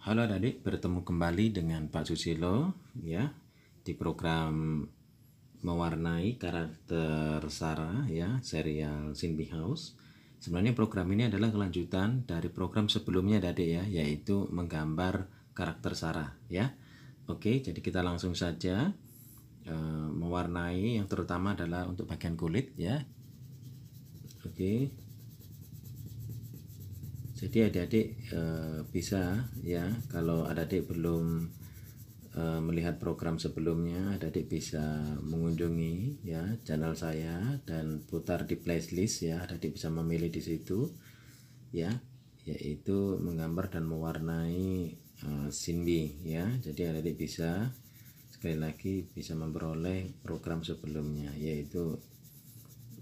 Halo adik, bertemu kembali dengan Pak Susilo ya di program mewarnai karakter Sarah ya serial Sinbi House. Sebenarnya program ini adalah kelanjutan dari program sebelumnya adik ya yaitu menggambar karakter Sarah ya. Oke, jadi kita langsung saja e, mewarnai yang terutama adalah untuk bagian kulit ya. Oke jadi adik-adik e, bisa ya kalau adik-adik belum e, melihat program sebelumnya adik-adik bisa mengunjungi ya channel saya dan putar di playlist ya adik-adik bisa memilih di situ ya yaitu menggambar dan mewarnai e, eh, simbi ya jadi adik-adik bisa sekali lagi bisa memperoleh program sebelumnya yaitu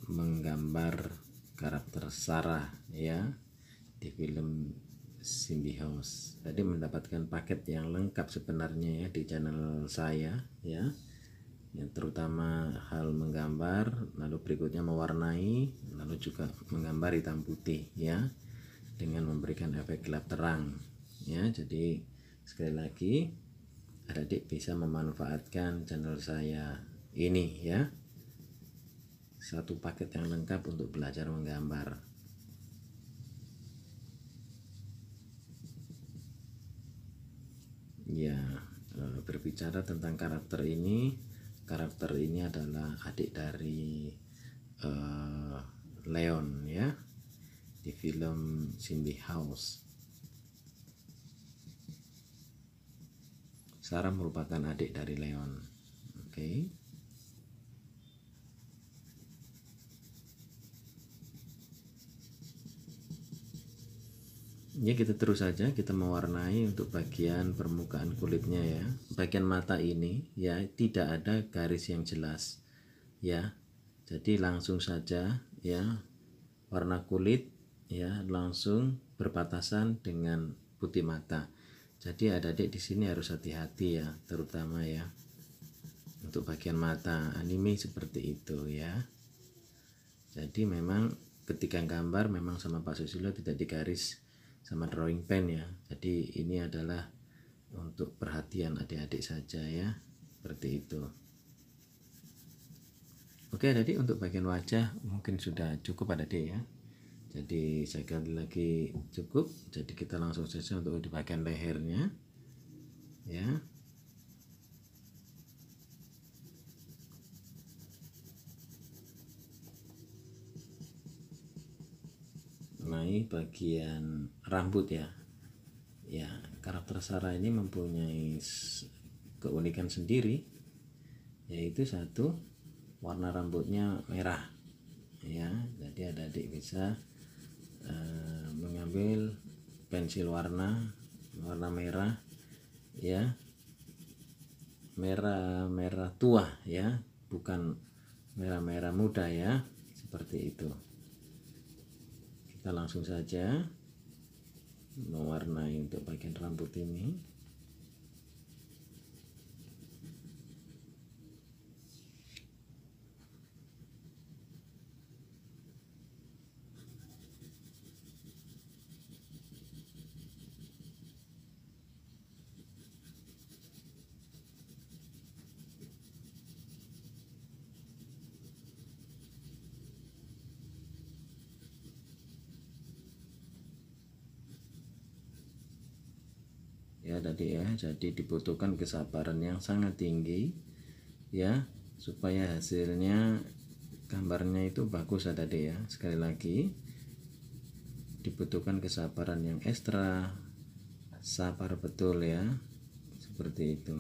menggambar karakter Sarah ya di film Simbi House tadi mendapatkan paket yang lengkap sebenarnya ya di channel saya ya yang terutama hal menggambar lalu berikutnya mewarnai lalu juga menggambar hitam putih ya dengan memberikan efek gelap terang ya jadi sekali lagi adik bisa memanfaatkan channel saya ini ya satu paket yang lengkap untuk belajar menggambar ya e, berbicara tentang karakter ini karakter ini adalah adik dari uh, Leon ya di film Cindy House Sarah merupakan adik dari Leon oke okay. ya kita terus saja kita mewarnai untuk bagian permukaan kulitnya ya bagian mata ini ya tidak ada garis yang jelas ya jadi langsung saja ya warna kulit ya langsung berbatasan dengan putih mata jadi adik-adik di sini harus hati-hati ya terutama ya untuk bagian mata anime seperti itu ya jadi memang ketika gambar memang sama Pak Susilo tidak digaris sama drawing pen ya jadi ini adalah untuk perhatian adik-adik saja ya seperti itu oke jadi untuk bagian wajah mungkin sudah cukup ada deh ya jadi sekali lagi cukup jadi kita langsung saja untuk di bagian lehernya ya mengenai bagian rambut ya ya karakter Sarah ini mempunyai keunikan sendiri yaitu satu warna rambutnya merah ya jadi adik-adik bisa e, mengambil pensil warna warna merah ya merah merah tua ya bukan merah merah muda ya seperti itu kita langsung saja mewarnai untuk bagian rambut ini jadi dibutuhkan kesabaran yang sangat tinggi ya supaya hasilnya gambarnya itu bagus ya ada deh ya sekali lagi dibutuhkan kesabaran yang ekstra sabar betul ya seperti itu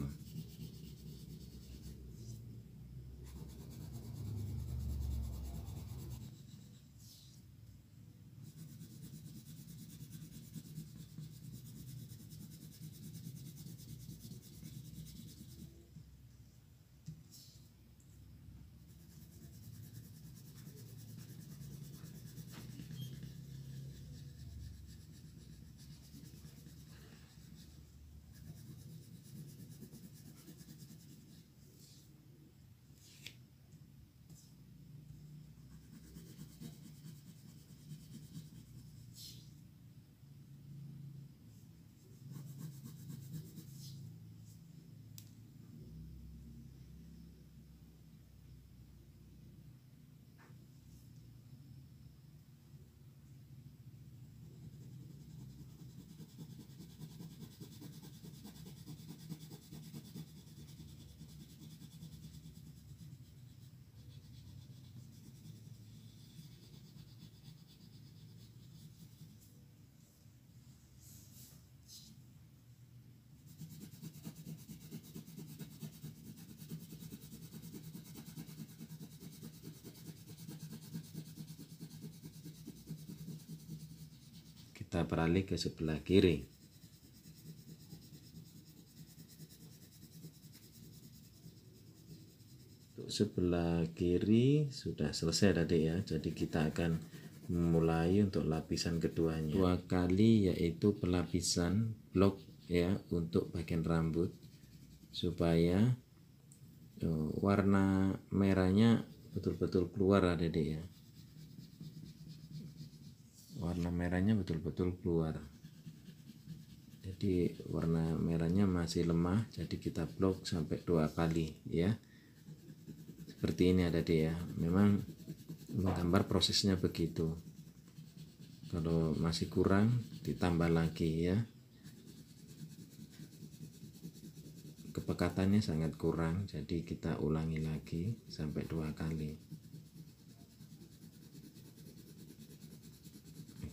kita beralih ke sebelah kiri untuk sebelah kiri sudah selesai tadi ya jadi kita akan mulai untuk lapisan keduanya dua kali yaitu pelapisan blok ya untuk bagian rambut supaya eh, warna merahnya betul-betul keluar ada ya warna merahnya betul-betul keluar jadi warna merahnya masih lemah jadi kita blok sampai dua kali ya seperti ini ada dia ya memang menggambar prosesnya begitu kalau masih kurang ditambah lagi ya kepekatannya sangat kurang jadi kita ulangi lagi sampai dua kali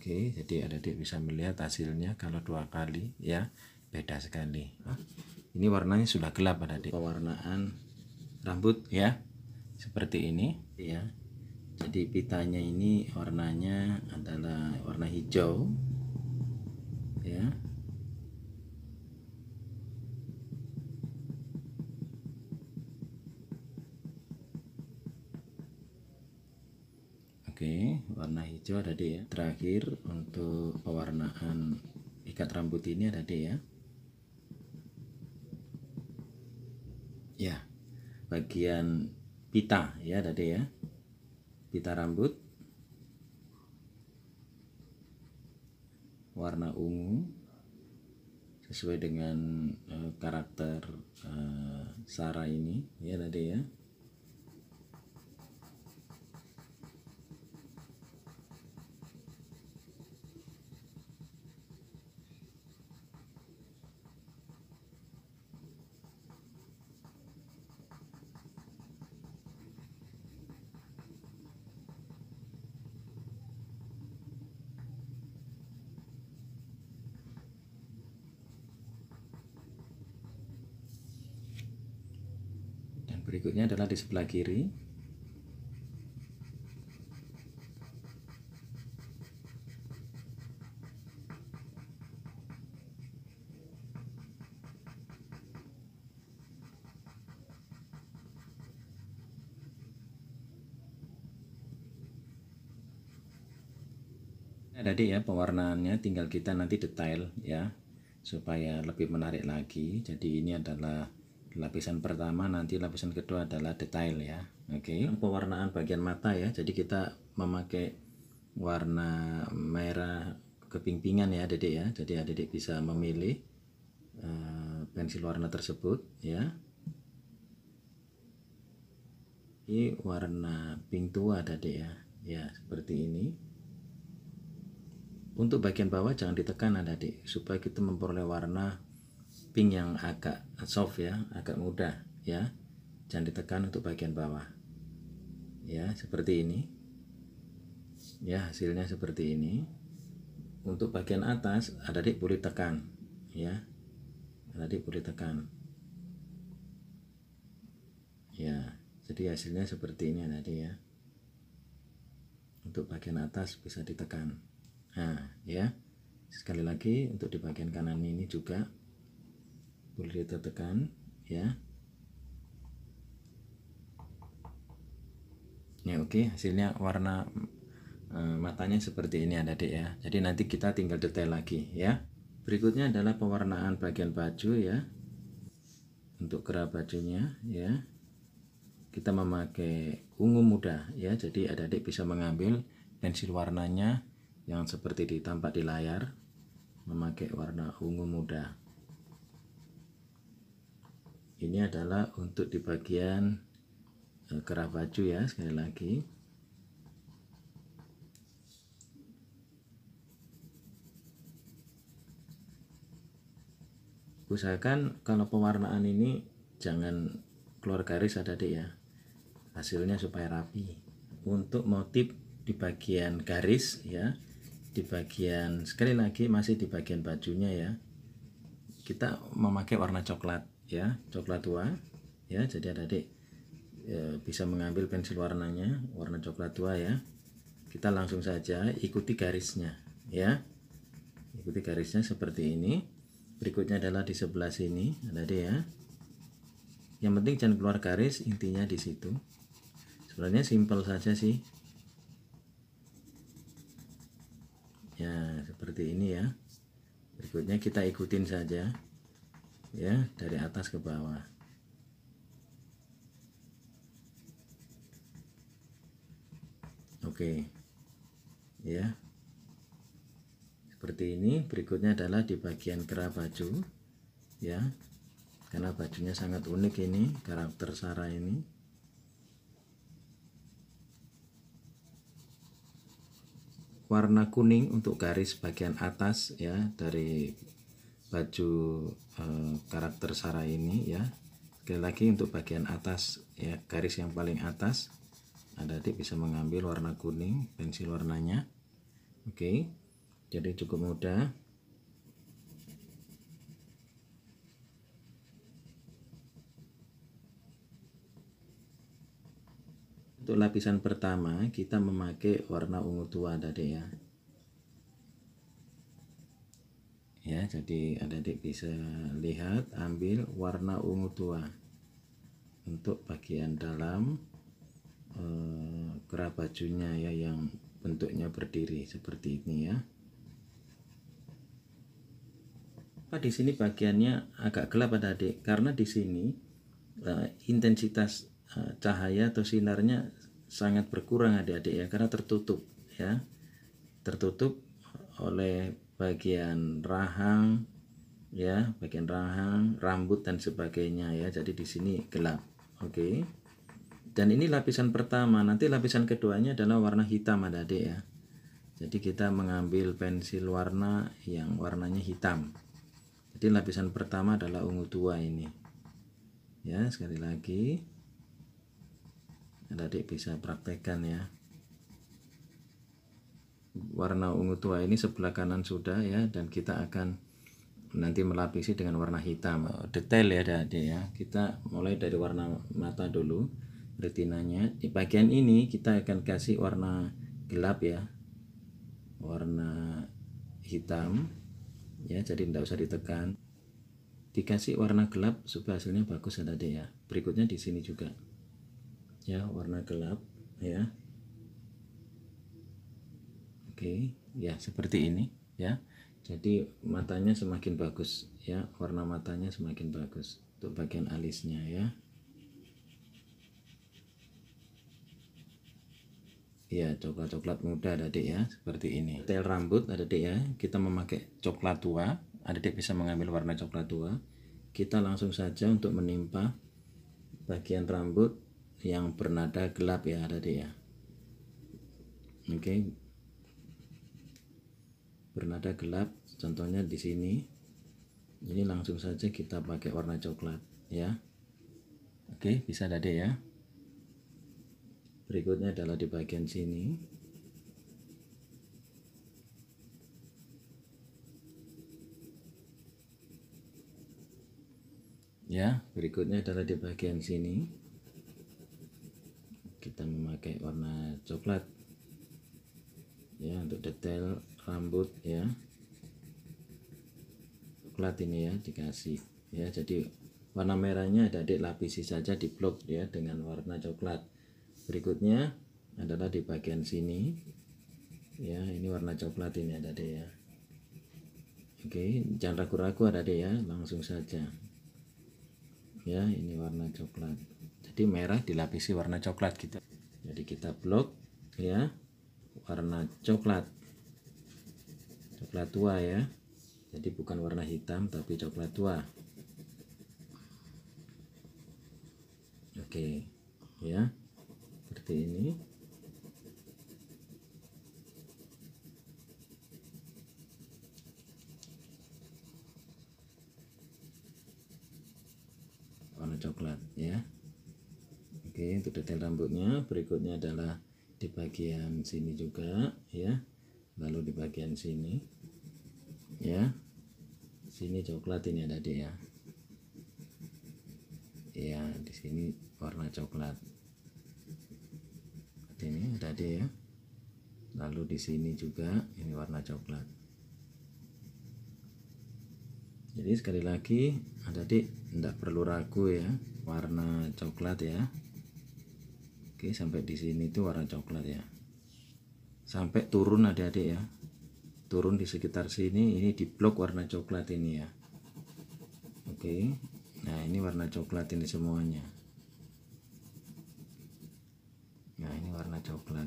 Oke, jadi adik-adik bisa melihat hasilnya kalau dua kali ya beda sekali. Ah, ini warnanya sudah gelap adik. Pewarnaan rambut ya seperti ini ya. Jadi pitanya ini warnanya adalah warna hijau ya. Oke, warna hijau ada deh ya. Terakhir untuk pewarnaan ikat rambut ini ada deh ya. Ya, bagian pita ya ada deh ya. Pita rambut. Warna ungu sesuai dengan uh, karakter uh, Sarah ini iya ya ada tadi ya sebelah kiri tadi ya pewarnaannya tinggal kita nanti detail ya supaya lebih menarik lagi jadi ini adalah lapisan pertama nanti lapisan kedua adalah detail ya oke okay. pewarnaan bagian mata ya jadi kita memakai warna merah keping-pingan ya dedek ya jadi ya dedek bisa memilih uh, pensil warna tersebut ya ini warna pink tua tadi ya ya seperti ini untuk bagian bawah jangan ditekan adik supaya kita memperoleh warna pink yang agak soft ya agak mudah ya jangan ditekan untuk bagian bawah ya seperti ini ya hasilnya seperti ini untuk bagian atas ada di boleh tekan ya ada di boleh tekan ya jadi hasilnya seperti ini tadi ya untuk bagian atas bisa ditekan nah ya sekali lagi untuk di bagian kanan ini juga boleh kita tekan ya ya oke okay. hasilnya warna e, matanya seperti ini ada dek ya jadi nanti kita tinggal detail lagi ya berikutnya adalah pewarnaan bagian baju ya untuk kerah bajunya ya kita memakai ungu muda ya jadi adik-adik bisa mengambil pensil warnanya yang seperti ditampak di layar memakai warna ungu muda ini adalah untuk di bagian eh, kerah baju ya sekali lagi usahakan kalau pewarnaan ini jangan keluar garis ada deh ya hasilnya supaya rapi untuk motif di bagian garis ya di bagian sekali lagi masih di bagian bajunya ya kita memakai warna coklat ya coklat tua ya jadi adik-adik e, ya, bisa mengambil pensil warnanya warna coklat tua ya kita langsung saja ikuti garisnya ya ikuti garisnya seperti ini berikutnya adalah di sebelah sini ada deh ya yang penting jangan keluar garis intinya di situ sebenarnya simpel saja sih ya seperti ini ya berikutnya kita ikutin saja ya dari atas ke bawah oke ya seperti ini berikutnya adalah di bagian kera baju ya karena bajunya sangat unik ini karakter Sarah ini warna kuning untuk garis bagian atas ya dari baju eh, karakter Sarah ini ya sekali lagi untuk bagian atas ya garis yang paling atas ada adik bisa mengambil warna kuning pensil warnanya oke jadi cukup mudah untuk lapisan pertama kita memakai warna ungu tua tadi ya ya jadi adik-adik bisa lihat ambil warna ungu tua untuk bagian dalam eh, kerah bajunya ya yang bentuknya berdiri seperti ini ya Pak di sini bagiannya agak gelap adik-adik karena di sini eh, intensitas eh, cahaya atau sinarnya sangat berkurang adik-adik ya karena tertutup ya tertutup oleh bagian rahang ya, bagian rahang, rambut dan sebagainya ya. Jadi di sini gelap. Oke. Dan ini lapisan pertama, nanti lapisan keduanya adalah warna hitam ada adik ya. Jadi kita mengambil pensil warna yang warnanya hitam. Jadi lapisan pertama adalah ungu tua ini. Ya, sekali lagi. Adik bisa praktekkan ya warna ungu tua ini sebelah kanan sudah ya dan kita akan nanti melapisi dengan warna hitam oh, detail ya ada ya kita mulai dari warna mata dulu retinanya di bagian ini kita akan kasih warna gelap ya warna hitam ya jadi tidak usah ditekan dikasih warna gelap supaya hasilnya bagus ya tadi ya berikutnya di sini juga ya warna gelap ya Oke, ya seperti ini ya. Jadi matanya semakin bagus ya, warna matanya semakin bagus untuk bagian alisnya ya. Ya, coklat-coklat muda ada dek ya, seperti ini. Detail rambut ada dek ya, kita memakai coklat tua, ada dek bisa mengambil warna coklat tua. Kita langsung saja untuk menimpa bagian rambut yang bernada gelap ya ada dek ya. Oke, okay bernada gelap contohnya di sini Ini langsung saja kita pakai warna coklat ya oke bisa dade ya berikutnya adalah di bagian sini ya berikutnya adalah di bagian sini kita memakai warna coklat ya untuk detail rambut ya coklat ini ya dikasih ya jadi warna merahnya ada di lapisi saja di blok ya dengan warna coklat berikutnya adalah di bagian sini ya ini warna coklat ini ada deh ya oke jangan ragu-ragu ada deh ya langsung saja ya ini warna coklat jadi merah dilapisi warna coklat kita jadi kita blok ya warna coklat coklat tua ya jadi bukan warna hitam tapi coklat tua oke ya seperti ini warna coklat ya oke untuk detail rambutnya berikutnya adalah di bagian sini juga ya lalu di bagian sini ya sini coklat ini ada dia ya ya di sini warna coklat ini ada dia ya lalu di sini juga ini warna coklat jadi sekali lagi ada di tidak perlu ragu ya warna coklat ya oke sampai di sini tuh warna coklat ya sampai turun adik-adik ya turun di sekitar sini ini di blok warna coklat ini ya oke nah ini warna coklat ini semuanya nah ini warna coklat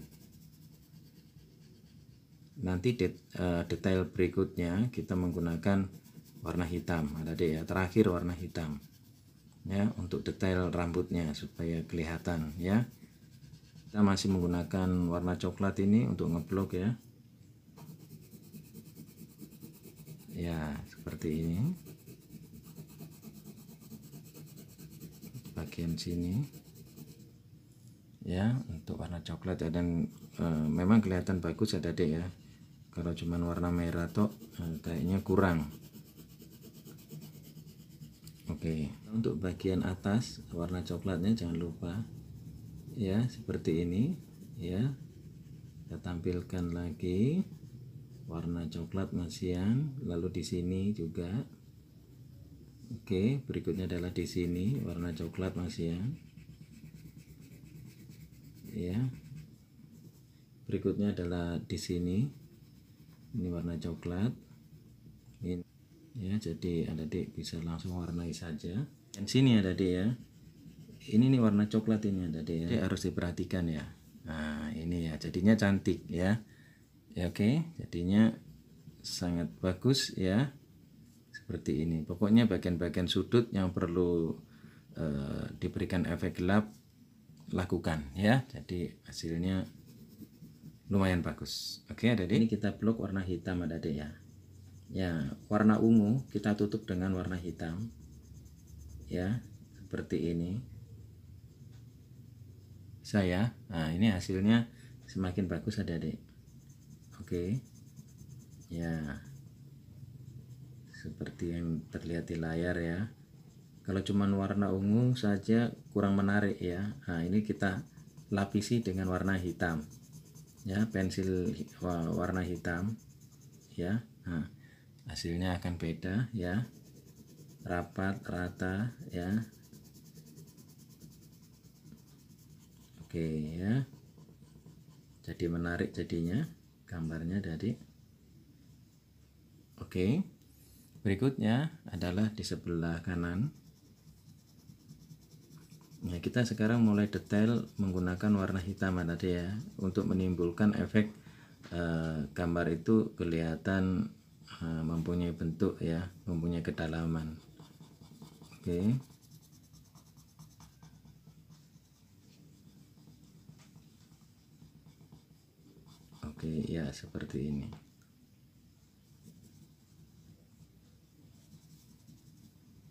nanti det, uh, detail berikutnya kita menggunakan warna hitam ada deh ya terakhir warna hitam ya untuk detail rambutnya supaya kelihatan ya kita masih menggunakan warna coklat ini untuk ngeblok ya ya seperti ini bagian sini ya untuk warna coklat ya dan e, memang kelihatan bagus ya deh ya kalau cuman warna merah tok eh, kayaknya kurang oke untuk bagian atas warna coklatnya jangan lupa ya seperti ini ya kita tampilkan lagi warna coklat mas yang lalu di sini juga oke berikutnya adalah di sini warna coklat mas yang ya berikutnya adalah di sini ini warna coklat ini ya jadi ada di bisa langsung warnai saja dan sini ada di ya ini nih warna coklat ini ada deh Yeah. harus diperhatikan ya nah ini ya jadinya cantik ya ya oke okay. jadinya sangat bagus ya seperti ini pokoknya bagian-bagian sudut yang perlu eh, diberikan efek gelap lakukan ya jadi hasilnya lumayan bagus oke okay, ada ini kita blok warna hitam ada deh ya ya warna ungu kita tutup dengan warna hitam ya seperti ini saya nah ini hasilnya semakin bagus ada adik oke ya seperti yang terlihat di layar ya kalau cuman warna ungu saja kurang menarik ya nah ini kita lapisi dengan warna hitam ya pensil warna hitam ya nah hasilnya akan beda ya rapat rata ya oke ya jadi menarik jadinya gambarnya dari oke berikutnya adalah di sebelah kanan Nah, kita sekarang mulai detail menggunakan warna hitam tadi ya untuk menimbulkan efek eh, gambar itu kelihatan eh, mempunyai bentuk ya, mempunyai kedalaman. Oke. Okay. oke ya seperti ini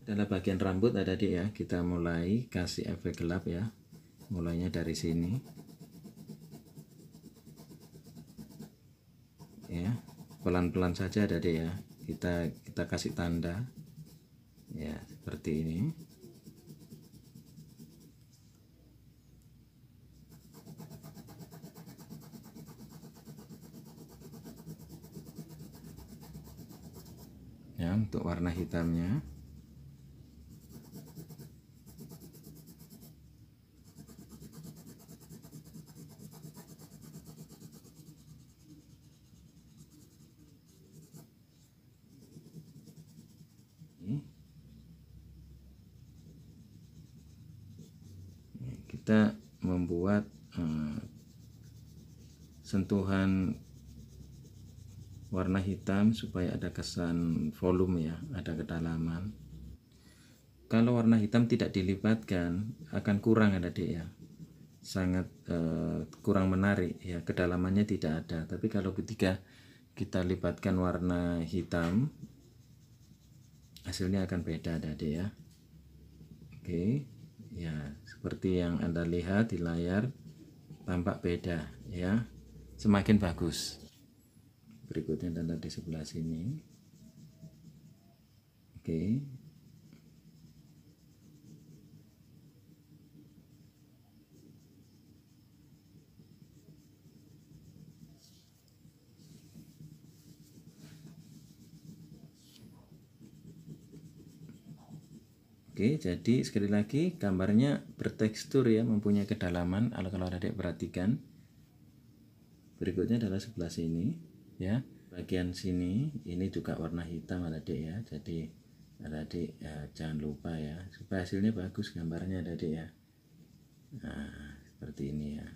Dalam bagian rambut ada di ya kita mulai kasih efek gelap ya mulainya dari sini ya pelan-pelan saja ada di ya kita kita kasih tanda ya seperti ini untuk warna hitamnya kita membuat uh, sentuhan warna hitam supaya ada kesan volume ya ada kedalaman kalau warna hitam tidak dilibatkan akan kurang ada adik ya sangat eh, kurang menarik ya kedalamannya tidak ada tapi kalau ketika kita libatkan warna hitam hasilnya akan beda ada adik ya oke ya seperti yang anda lihat di layar tampak beda ya semakin bagus berikutnya tanda di sebelah sini oke Oke, jadi sekali lagi gambarnya bertekstur ya, mempunyai kedalaman. Kalau kalau adik perhatikan, berikutnya adalah sebelah sini ya bagian sini ini juga warna hitam adik ya jadi adik ya, jangan lupa ya supaya hasilnya bagus gambarnya adik ya nah seperti ini ya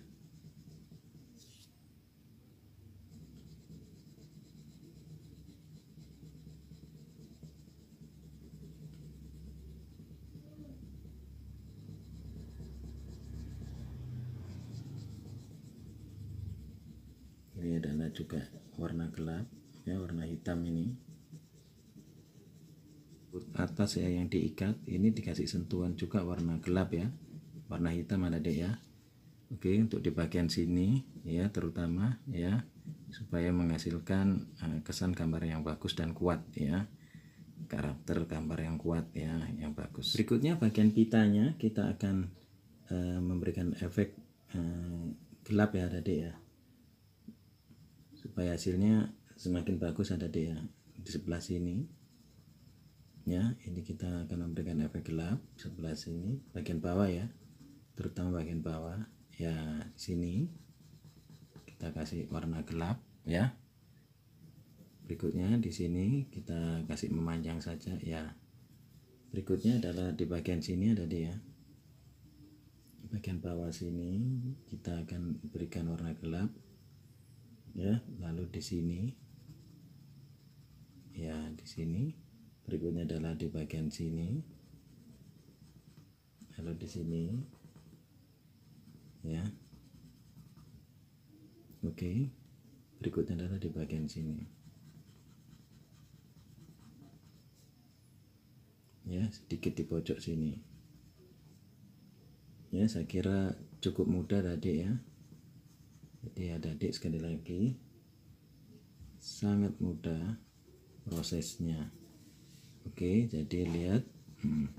juga warna gelap ya warna hitam ini atas ya yang diikat ini dikasih sentuhan juga warna gelap ya warna hitam ada deh ya Oke untuk di bagian sini ya terutama ya supaya menghasilkan eh, kesan gambar yang bagus dan kuat ya karakter gambar yang kuat ya yang bagus berikutnya bagian pitanya kita akan uh, memberikan efek uh, gelap ya ada deh ya supaya hasilnya semakin bagus ada dia di sebelah sini ya ini kita akan memberikan efek gelap sebelah sini bagian bawah ya terutama bagian bawah ya sini kita kasih warna gelap ya berikutnya di sini kita kasih memanjang saja ya berikutnya adalah di bagian sini ada dia bagian bawah sini kita akan berikan warna gelap ya lalu di sini ya di sini berikutnya adalah di bagian sini lalu di sini ya oke okay. berikutnya adalah di bagian sini ya sedikit di pojok sini ya saya kira cukup mudah tadi ya jadi iya, adik-adik sekali lagi sangat mudah prosesnya oke jadi lihat hmm,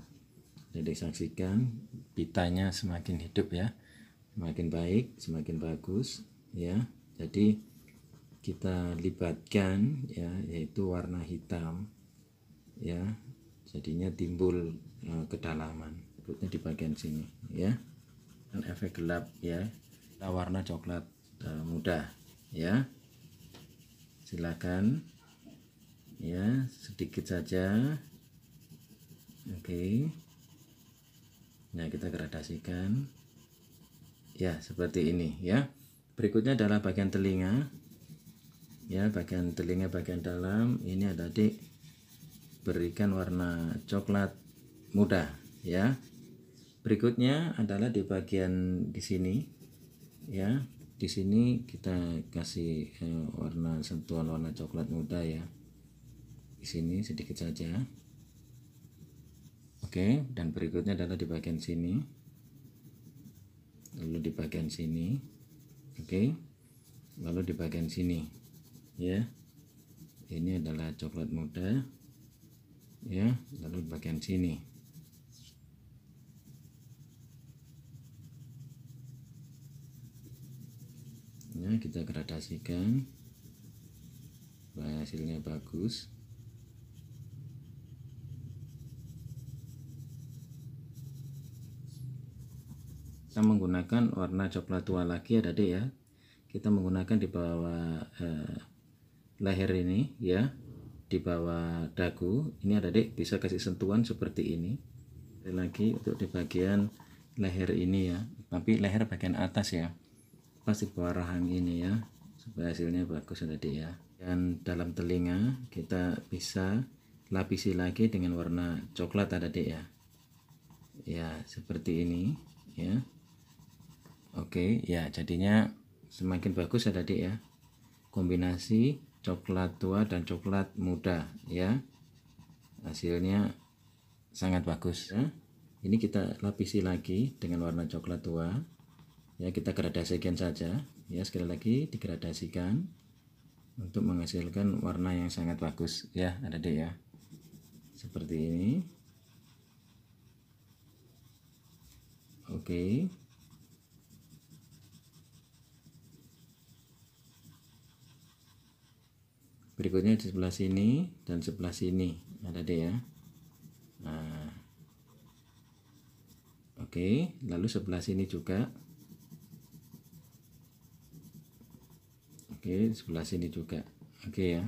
adik saksikan pitanya semakin hidup ya semakin baik semakin bagus ya jadi kita libatkan ya yaitu warna hitam ya jadinya timbul uh, kedalaman di bagian sini ya dan efek gelap ya warna coklat Eh, mudah ya silakan ya sedikit saja oke okay. nah kita gradasikan ya seperti ini ya berikutnya adalah bagian telinga ya bagian telinga bagian dalam ini ada di berikan warna coklat muda ya berikutnya adalah di bagian di sini ya di sini kita kasih eh, warna sentuhan warna coklat muda ya di sini sedikit saja oke dan berikutnya adalah di bagian sini lalu di bagian sini oke lalu di bagian sini ya ini adalah coklat muda ya lalu di bagian sini Nah, kita gradasikan supaya hasilnya bagus kita menggunakan warna coklat tua lagi ya tadi ya kita menggunakan di bawah eh, leher ini ya di bawah dagu ini ada ya, dek bisa kasih sentuhan seperti ini lagi untuk di bagian leher ini ya tapi leher bagian atas ya pasti pewarahan ini ya supaya hasilnya bagus tadi ya dan dalam telinga kita bisa lapisi lagi dengan warna coklat ada dek ya ya seperti ini ya oke ya jadinya semakin bagus ada dek ya kombinasi coklat tua dan coklat muda ya hasilnya sangat bagus ya. ini kita lapisi lagi dengan warna coklat tua ya kita gradasikan saja ya sekali lagi digradasikan untuk menghasilkan warna yang sangat bagus ya ada deh ya seperti ini oke berikutnya di sebelah sini dan sebelah sini ada deh ya nah oke lalu sebelah sini juga Oke, sebelah sini juga. Oke ya.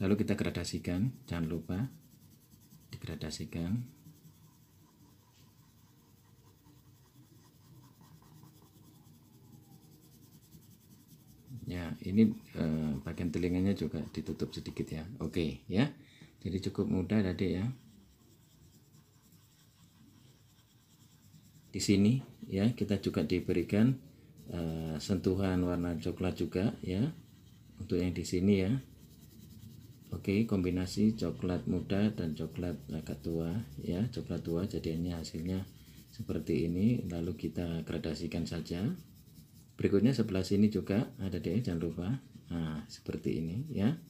Lalu kita gradasikan, jangan lupa digradasikan. Ya, ini eh, bagian telinganya juga ditutup sedikit ya. Oke ya. Jadi cukup mudah tadi ya. Di sini ya kita juga diberikan Eh, sentuhan warna coklat juga ya untuk yang di sini ya Oke kombinasi coklat muda dan coklat agak tua ya coklat tua jadinya hasilnya seperti ini lalu kita gradasikan saja berikutnya sebelah sini juga ada deh jangan lupa nah seperti ini ya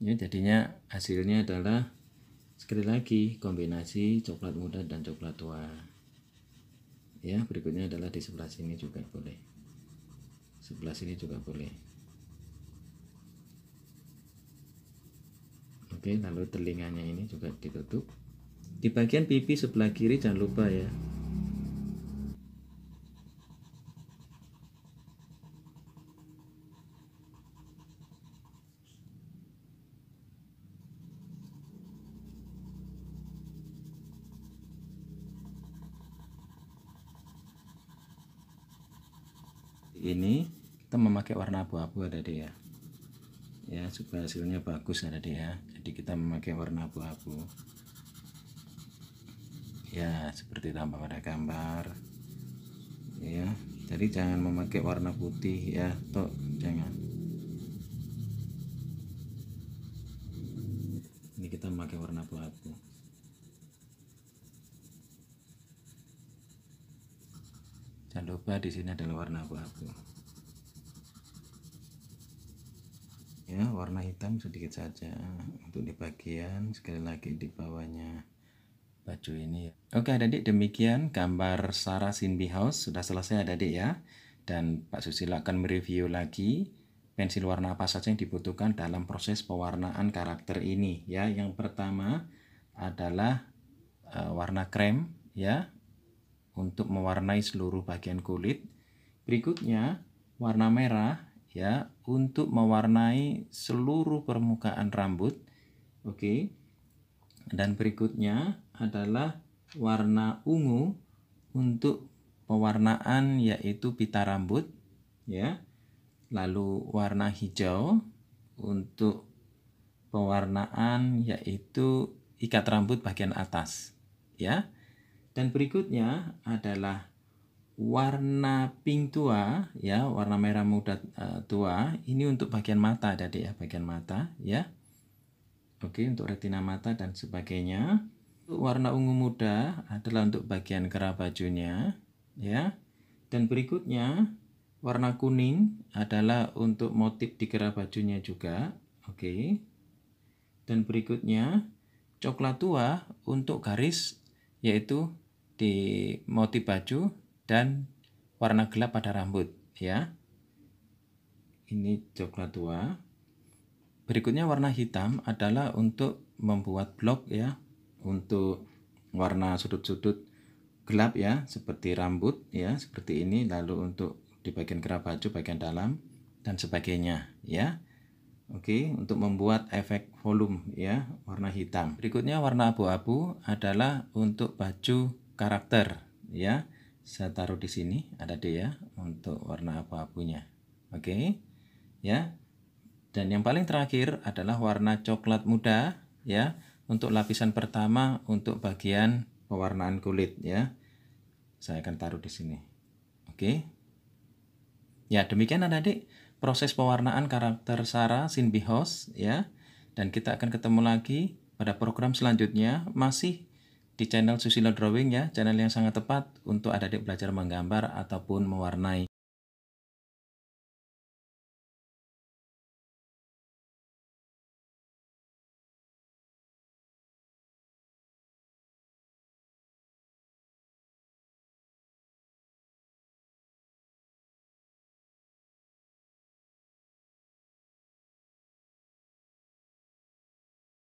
ya jadinya hasilnya adalah sekali lagi kombinasi coklat muda dan coklat tua ya berikutnya adalah di sebelah sini juga boleh sebelah sini juga boleh oke lalu telinganya ini juga ditutup di bagian pipi sebelah kiri jangan lupa ya pakai warna abu-abu ada dia ya ya supaya hasilnya bagus ada dia ya jadi kita memakai warna abu-abu ya seperti tampak pada gambar ya jadi jangan memakai warna putih ya toh jangan ini kita memakai warna abu-abu jangan lupa di sini adalah warna abu-abu ya warna hitam sedikit saja untuk di bagian sekali lagi di bawahnya baju ini ya. oke adik demikian gambar Sarah Sinbi House sudah selesai ada adik ya dan Pak Susilo akan mereview lagi pensil warna apa saja yang dibutuhkan dalam proses pewarnaan karakter ini ya yang pertama adalah uh, warna krem ya untuk mewarnai seluruh bagian kulit berikutnya warna merah ya untuk mewarnai seluruh permukaan rambut. Oke. Dan berikutnya adalah warna ungu untuk pewarnaan yaitu pita rambut ya. Lalu warna hijau untuk pewarnaan yaitu ikat rambut bagian atas ya. Dan berikutnya adalah warna pink tua ya warna merah muda eh, tua ini untuk bagian mata jadi ya bagian mata ya oke untuk retina mata dan sebagainya warna ungu muda adalah untuk bagian kerah bajunya ya dan berikutnya warna kuning adalah untuk motif di kerah bajunya juga oke dan berikutnya coklat tua untuk garis yaitu di motif baju dan warna gelap pada rambut ya. Ini coklat tua. Berikutnya warna hitam adalah untuk membuat blok ya, untuk warna sudut-sudut gelap ya, seperti rambut ya, seperti ini lalu untuk di bagian kerah baju bagian dalam dan sebagainya ya. Oke, untuk membuat efek volume ya, warna hitam. Berikutnya warna abu-abu adalah untuk baju karakter ya saya taruh di sini ada D ya untuk warna abu-abunya oke okay? ya dan yang paling terakhir adalah warna coklat muda ya untuk lapisan pertama untuk bagian pewarnaan kulit ya saya akan taruh di sini oke okay? ya demikian adik-adik proses pewarnaan karakter sarah sinbihos ya dan kita akan ketemu lagi pada program selanjutnya masih di channel Susilo Drawing ya, channel yang sangat tepat untuk adik-adik belajar menggambar ataupun mewarnai.